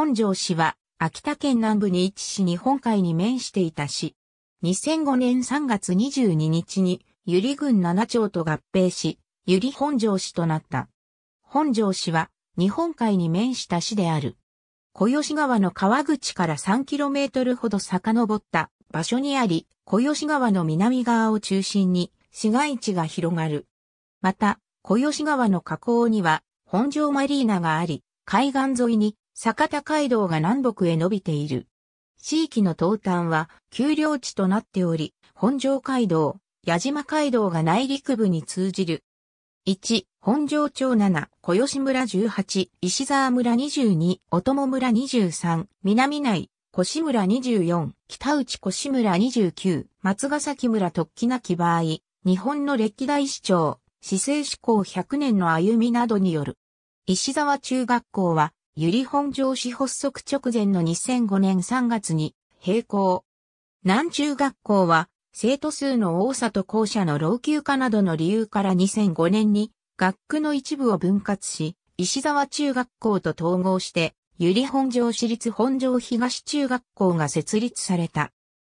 本庄市は、秋田県南部に位置し日本海に面していた市。2005年3月22日に、由利郡七町と合併し、由利本庄市となった。本庄市は、日本海に面した市である。小吉川の川口から3キロメートルほど遡った場所にあり、小吉川の南側を中心に市街地が広がる。また、小吉川の河口には本庄マリーナがあり、海岸沿いに坂田街道が南北へ伸びている。地域の東端は丘陵地となっており、本庄街道、矢島街道が内陸部に通じる。1、本庄町7、小吉村18、石沢村22、小友村23、南内、越村24、北内越村29、松ヶ崎村突起なき場合、日本の歴代市長、市政志向100年の歩みなどによる。石沢中学校は由利本城市発足直前の2005年3月に閉校。南中学校は生徒数の多さと校舎の老朽化などの理由から2005年に学区の一部を分割し、石沢中学校と統合して、由利本城市立本庄東中学校が設立された。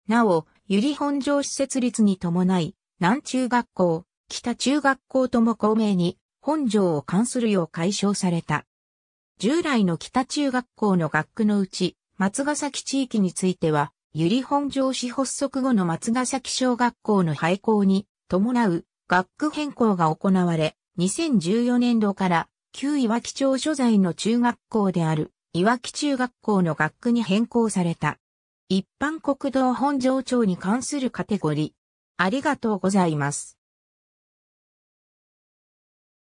なお、由利本城市設立に伴い、南中学校、北中学校とも公明に、本城を関するよう解消された。従来の北中学校の学区のうち、松ヶ崎地域については、由利本城市発足後の松ヶ崎小学校の廃校に伴う学区変更が行われ、2014年度から旧岩城町所在の中学校である岩城中学校の学区に変更された。一般国道本城町に関するカテゴリー。ありがとうございます。